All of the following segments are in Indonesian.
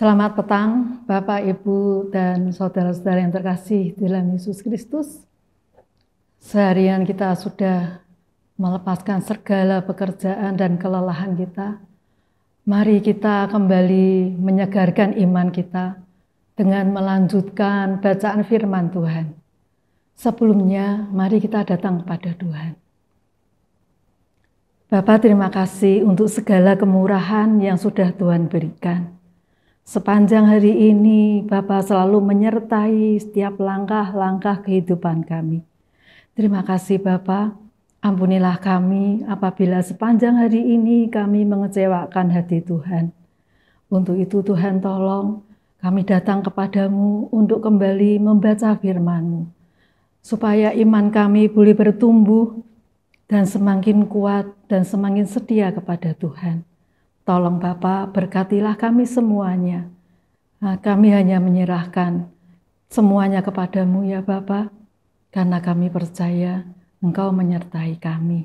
Selamat petang, Bapak, Ibu, dan saudara-saudara yang terkasih dalam Yesus Kristus. Seharian kita sudah melepaskan segala pekerjaan dan kelelahan kita. Mari kita kembali menyegarkan iman kita dengan melanjutkan bacaan firman Tuhan. Sebelumnya, mari kita datang kepada Tuhan. Bapak, terima kasih untuk segala kemurahan yang sudah Tuhan berikan. Sepanjang hari ini, Bapa selalu menyertai setiap langkah-langkah kehidupan kami. Terima kasih Bapa. Ampunilah kami apabila sepanjang hari ini kami mengecewakan hati Tuhan. Untuk itu Tuhan tolong kami datang kepadamu untuk kembali membaca firman Supaya iman kami boleh bertumbuh dan semakin kuat dan semakin setia kepada Tuhan. Tolong bapa berkatilah kami semuanya. Nah, kami hanya menyerahkan semuanya kepadamu ya Bapa, karena kami percaya Engkau menyertai kami.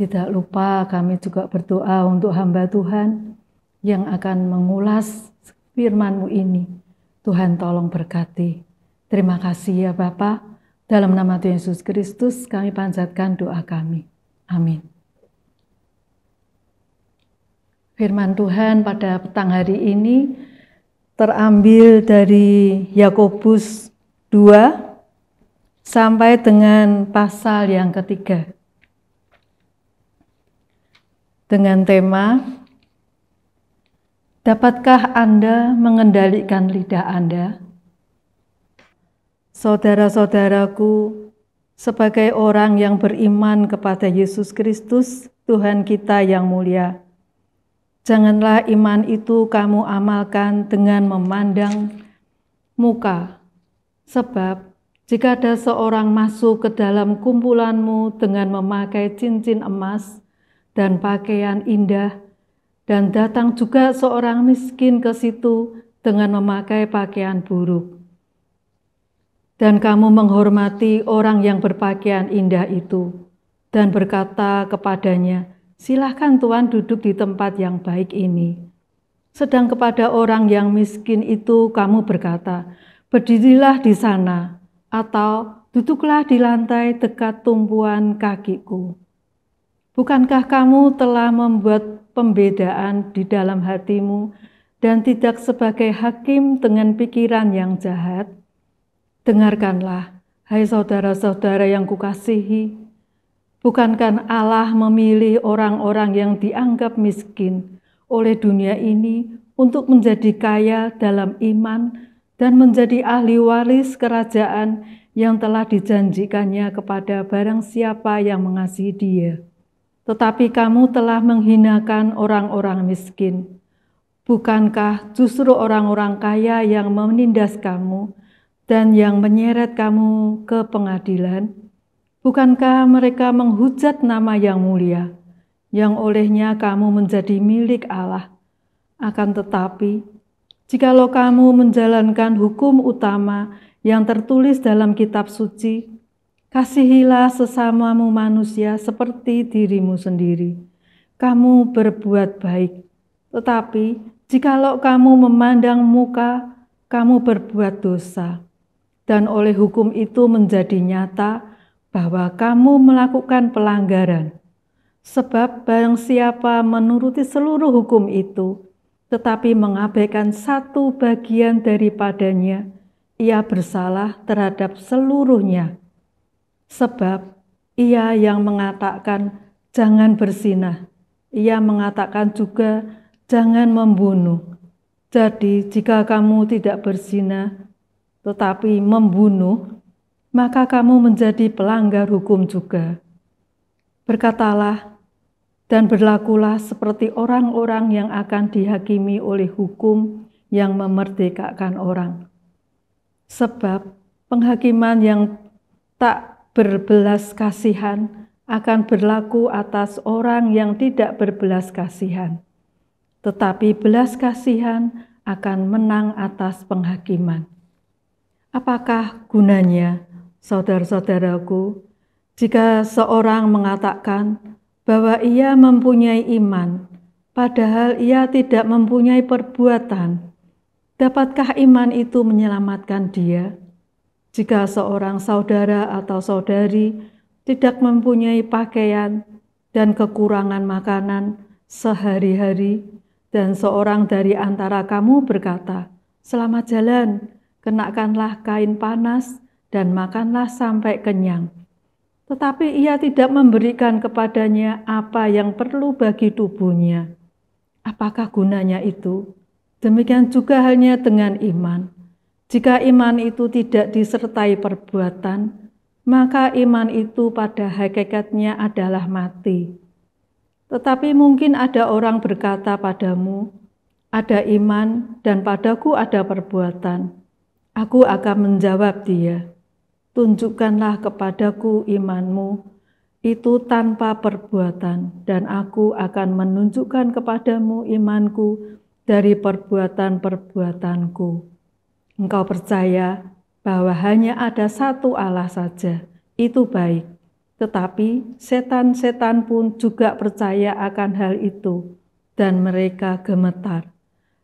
Tidak lupa kami juga berdoa untuk hamba Tuhan yang akan mengulas firmanmu ini. Tuhan tolong berkati. Terima kasih ya Bapak. Dalam nama Tuhan Yesus Kristus kami panjatkan doa kami. Amin. Firman Tuhan pada petang hari ini terambil dari Yakobus 2 sampai dengan pasal yang ketiga. Dengan tema Dapatkah Anda mengendalikan lidah Anda? Saudara-saudaraku, sebagai orang yang beriman kepada Yesus Kristus, Tuhan kita yang mulia, Janganlah iman itu kamu amalkan dengan memandang muka, sebab jika ada seorang masuk ke dalam kumpulanmu dengan memakai cincin emas dan pakaian indah, dan datang juga seorang miskin ke situ dengan memakai pakaian buruk, dan kamu menghormati orang yang berpakaian indah itu, dan berkata kepadanya, Silahkan Tuhan duduk di tempat yang baik ini. Sedang kepada orang yang miskin itu kamu berkata, berdirilah di sana, atau duduklah di lantai dekat tumpuan kakiku. Bukankah kamu telah membuat pembedaan di dalam hatimu dan tidak sebagai hakim dengan pikiran yang jahat? Dengarkanlah, hai saudara-saudara yang kukasihi, Bukankah Allah memilih orang-orang yang dianggap miskin oleh dunia ini untuk menjadi kaya dalam iman dan menjadi ahli waris kerajaan yang telah dijanjikannya kepada barang siapa yang mengasihi Dia? Tetapi kamu telah menghinakan orang-orang miskin. Bukankah justru orang-orang kaya yang menindas kamu dan yang menyeret kamu ke pengadilan? Bukankah mereka menghujat nama yang mulia, yang olehnya kamu menjadi milik Allah? Akan tetapi, jikalau kamu menjalankan hukum utama yang tertulis dalam kitab suci, kasihilah sesamamu manusia seperti dirimu sendiri. Kamu berbuat baik, tetapi jikalau kamu memandang muka, kamu berbuat dosa, dan oleh hukum itu menjadi nyata bahwa kamu melakukan pelanggaran. Sebab barang siapa menuruti seluruh hukum itu, tetapi mengabaikan satu bagian daripadanya, ia bersalah terhadap seluruhnya. Sebab ia yang mengatakan jangan bersinah, ia mengatakan juga jangan membunuh. Jadi jika kamu tidak bersinah, tetapi membunuh, maka kamu menjadi pelanggar hukum juga. Berkatalah dan berlakulah seperti orang-orang yang akan dihakimi oleh hukum yang memerdekakan orang. Sebab penghakiman yang tak berbelas kasihan akan berlaku atas orang yang tidak berbelas kasihan, tetapi belas kasihan akan menang atas penghakiman. Apakah gunanya Saudara-saudaraku, jika seorang mengatakan bahwa ia mempunyai iman, padahal ia tidak mempunyai perbuatan, dapatkah iman itu menyelamatkan dia? Jika seorang saudara atau saudari tidak mempunyai pakaian dan kekurangan makanan sehari-hari, dan seorang dari antara kamu berkata, "Selamat jalan, kenakanlah kain panas." dan makanlah sampai kenyang. Tetapi ia tidak memberikan kepadanya apa yang perlu bagi tubuhnya. Apakah gunanya itu? Demikian juga halnya dengan iman. Jika iman itu tidak disertai perbuatan, maka iman itu pada hakikatnya adalah mati. Tetapi mungkin ada orang berkata padamu, "Ada iman, dan padaku ada perbuatan." Aku akan menjawab dia, tunjukkanlah kepadaku imanmu itu tanpa perbuatan dan aku akan menunjukkan kepadamu imanku dari perbuatan-perbuatanku. Engkau percaya bahwa hanya ada satu Allah saja, itu baik. Tetapi setan-setan pun juga percaya akan hal itu dan mereka gemetar.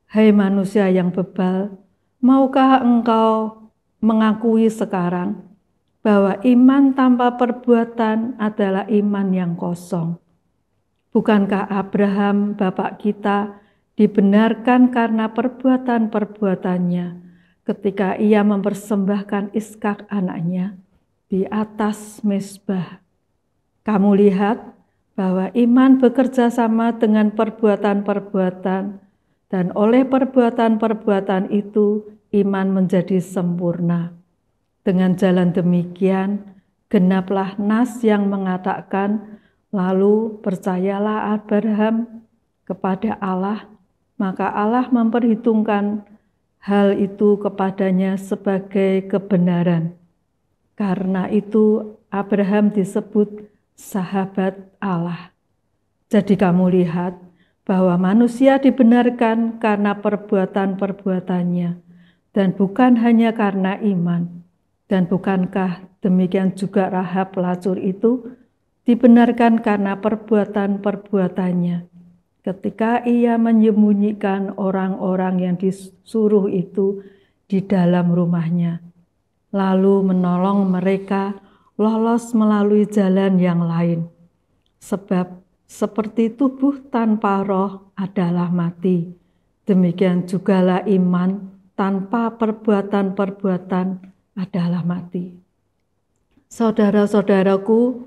Hai manusia yang bebal, maukah engkau mengakui sekarang bahwa iman tanpa perbuatan adalah iman yang kosong. Bukankah Abraham, bapak kita, dibenarkan karena perbuatan-perbuatannya ketika ia mempersembahkan Iskak anaknya di atas mesbah? Kamu lihat bahwa iman bekerja sama dengan perbuatan-perbuatan, dan oleh perbuatan-perbuatan itu iman menjadi sempurna. Dengan jalan demikian, genaplah nas yang mengatakan, lalu percayalah Abraham kepada Allah, maka Allah memperhitungkan hal itu kepadanya sebagai kebenaran. Karena itu Abraham disebut sahabat Allah. Jadi kamu lihat bahwa manusia dibenarkan karena perbuatan-perbuatannya dan bukan hanya karena iman. Dan bukankah demikian juga Rahab pelacur itu dibenarkan karena perbuatan-perbuatannya? Ketika ia menyembunyikan orang-orang yang disuruh itu di dalam rumahnya, lalu menolong mereka lolos melalui jalan yang lain, sebab seperti tubuh tanpa roh adalah mati. Demikian jugalah iman tanpa perbuatan-perbuatan adalah mati. Saudara-saudaraku,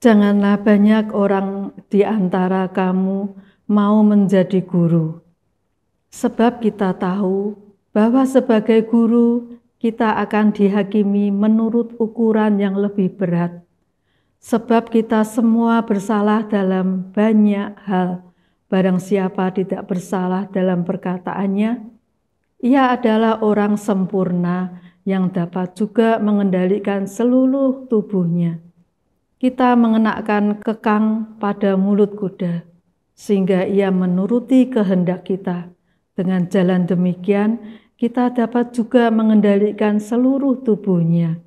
janganlah banyak orang di antara kamu mau menjadi guru, sebab kita tahu bahwa sebagai guru kita akan dihakimi menurut ukuran yang lebih berat, sebab kita semua bersalah dalam banyak hal. Barang siapa tidak bersalah dalam perkataannya, ia adalah orang sempurna yang dapat juga mengendalikan seluruh tubuhnya. Kita mengenakan kekang pada mulut kuda, sehingga ia menuruti kehendak kita. Dengan jalan demikian, kita dapat juga mengendalikan seluruh tubuhnya.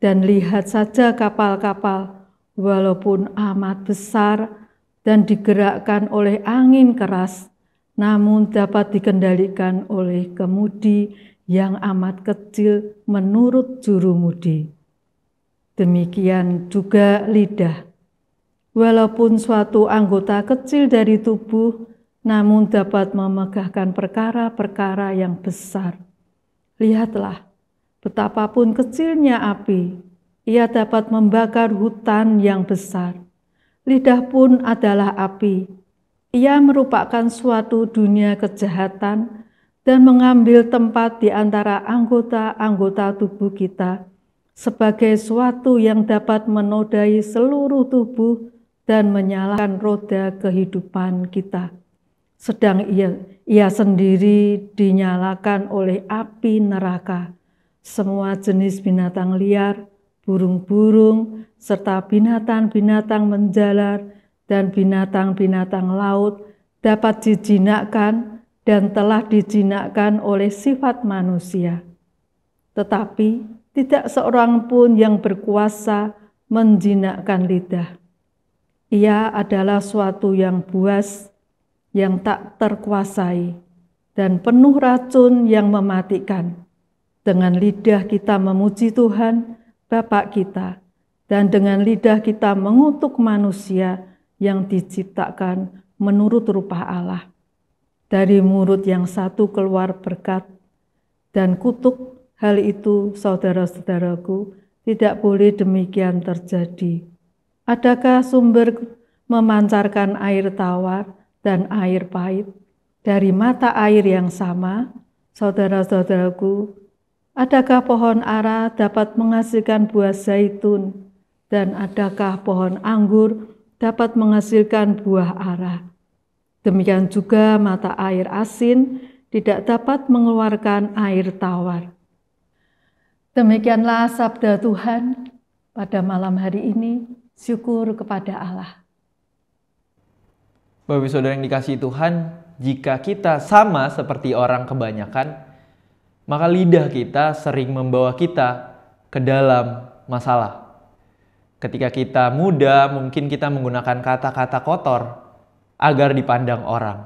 Dan lihat saja kapal-kapal, walaupun amat besar dan digerakkan oleh angin keras, namun dapat dikendalikan oleh kemudi yang amat kecil menurut jurumudi. Demikian juga lidah. Walaupun suatu anggota kecil dari tubuh, namun dapat memegahkan perkara-perkara yang besar. Lihatlah, betapapun kecilnya api, ia dapat membakar hutan yang besar. Lidah pun adalah api. Ia merupakan suatu dunia kejahatan, dan mengambil tempat di antara anggota-anggota tubuh kita sebagai suatu yang dapat menodai seluruh tubuh dan menyalakan roda kehidupan kita. Sedang ia, ia sendiri dinyalakan oleh api neraka. Semua jenis binatang liar, burung-burung, serta binatang-binatang menjalar dan binatang-binatang laut dapat dijinakkan dan telah dijinakkan oleh sifat manusia. Tetapi tidak seorang pun yang berkuasa menjinakkan lidah. Ia adalah suatu yang buas, yang tak terkuasai, dan penuh racun yang mematikan. Dengan lidah kita memuji Tuhan, Bapa kita, dan dengan lidah kita mengutuk manusia yang diciptakan menurut rupa Allah dari mulut yang satu keluar berkat dan kutuk, hal itu saudara-saudaraku tidak boleh demikian terjadi. Adakah sumber memancarkan air tawar dan air pahit dari mata air yang sama, saudara-saudaraku? Adakah pohon ara dapat menghasilkan buah zaitun dan adakah pohon anggur dapat menghasilkan buah ara? Demikian juga mata air asin tidak dapat mengeluarkan air tawar. Demikianlah sabda Tuhan pada malam hari ini. Syukur kepada Allah. Bapak saudara yang dikasih Tuhan, jika kita sama seperti orang kebanyakan, maka lidah kita sering membawa kita ke dalam masalah. Ketika kita muda, mungkin kita menggunakan kata-kata kotor agar dipandang orang.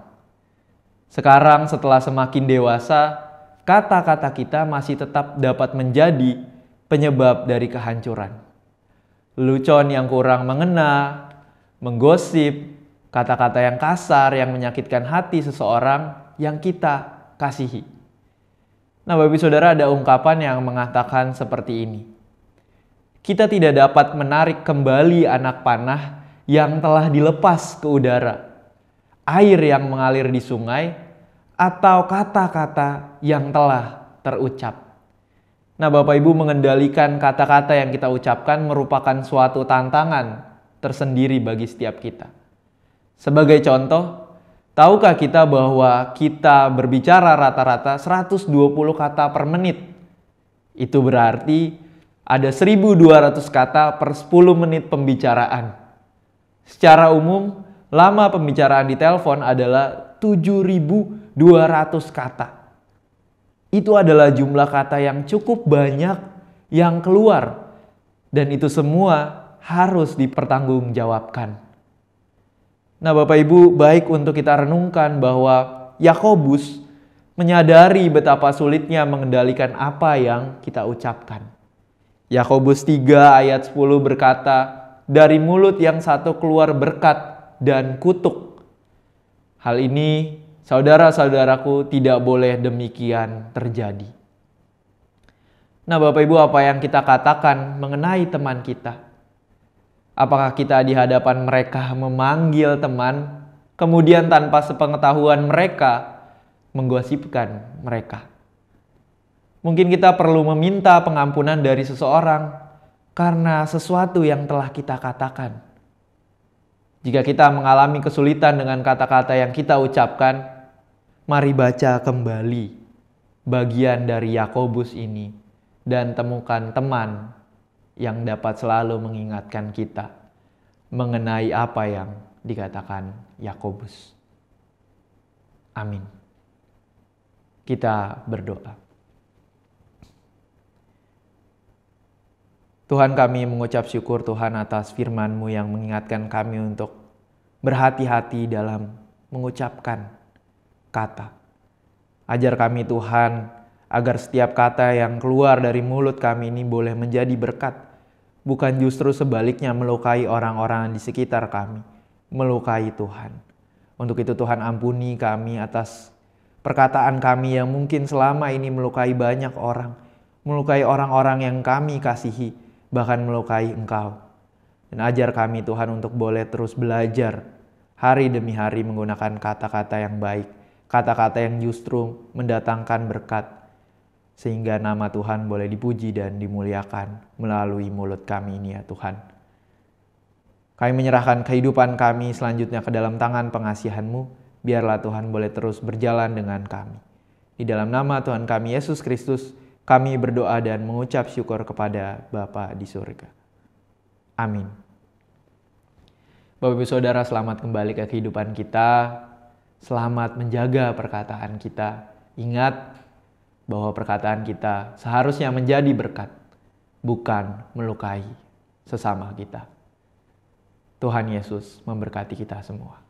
Sekarang setelah semakin dewasa, kata-kata kita masih tetap dapat menjadi penyebab dari kehancuran. Lucon yang kurang mengena, menggosip, kata-kata yang kasar yang menyakitkan hati seseorang yang kita kasihi. Nah, Bapak Saudara ada ungkapan yang mengatakan seperti ini. Kita tidak dapat menarik kembali anak panah yang telah dilepas ke udara air yang mengalir di sungai, atau kata-kata yang telah terucap. Nah, Bapak Ibu mengendalikan kata-kata yang kita ucapkan merupakan suatu tantangan tersendiri bagi setiap kita. Sebagai contoh, tahukah kita bahwa kita berbicara rata-rata 120 kata per menit? Itu berarti ada 1200 kata per 10 menit pembicaraan. Secara umum, Lama pembicaraan di telepon adalah 7.200 kata. Itu adalah jumlah kata yang cukup banyak yang keluar. Dan itu semua harus dipertanggungjawabkan. Nah Bapak Ibu baik untuk kita renungkan bahwa Yakobus menyadari betapa sulitnya mengendalikan apa yang kita ucapkan. Yakobus 3 ayat 10 berkata, dari mulut yang satu keluar berkat dan kutuk. Hal ini, saudara-saudaraku, tidak boleh demikian terjadi. Nah, Bapak Ibu, apa yang kita katakan mengenai teman kita? Apakah kita di hadapan mereka memanggil teman, kemudian tanpa sepengetahuan mereka menggosipkan mereka? Mungkin kita perlu meminta pengampunan dari seseorang karena sesuatu yang telah kita katakan. Jika kita mengalami kesulitan dengan kata-kata yang kita ucapkan, mari baca kembali bagian dari Yakobus ini dan temukan teman yang dapat selalu mengingatkan kita mengenai apa yang dikatakan Yakobus. Amin. Kita berdoa. Tuhan kami mengucap syukur Tuhan atas firman-Mu yang mengingatkan kami untuk berhati-hati dalam mengucapkan kata. Ajar kami Tuhan agar setiap kata yang keluar dari mulut kami ini boleh menjadi berkat, bukan justru sebaliknya melukai orang-orang di sekitar kami, melukai Tuhan. Untuk itu Tuhan ampuni kami atas perkataan kami yang mungkin selama ini melukai banyak orang, melukai orang-orang yang kami kasihi, bahkan melukai Engkau. Dan ajar kami Tuhan untuk boleh terus belajar hari demi hari menggunakan kata-kata yang baik, kata-kata yang justru mendatangkan berkat, sehingga nama Tuhan boleh dipuji dan dimuliakan melalui mulut kami ini ya Tuhan. Kami menyerahkan kehidupan kami selanjutnya ke dalam tangan pengasihan-Mu, biarlah Tuhan boleh terus berjalan dengan kami. Di dalam nama Tuhan kami Yesus Kristus, kami berdoa dan mengucap syukur kepada Bapa di surga. Amin. Bapak Ibu Saudara selamat kembali ke kehidupan kita. Selamat menjaga perkataan kita. Ingat bahwa perkataan kita seharusnya menjadi berkat, bukan melukai sesama kita. Tuhan Yesus memberkati kita semua.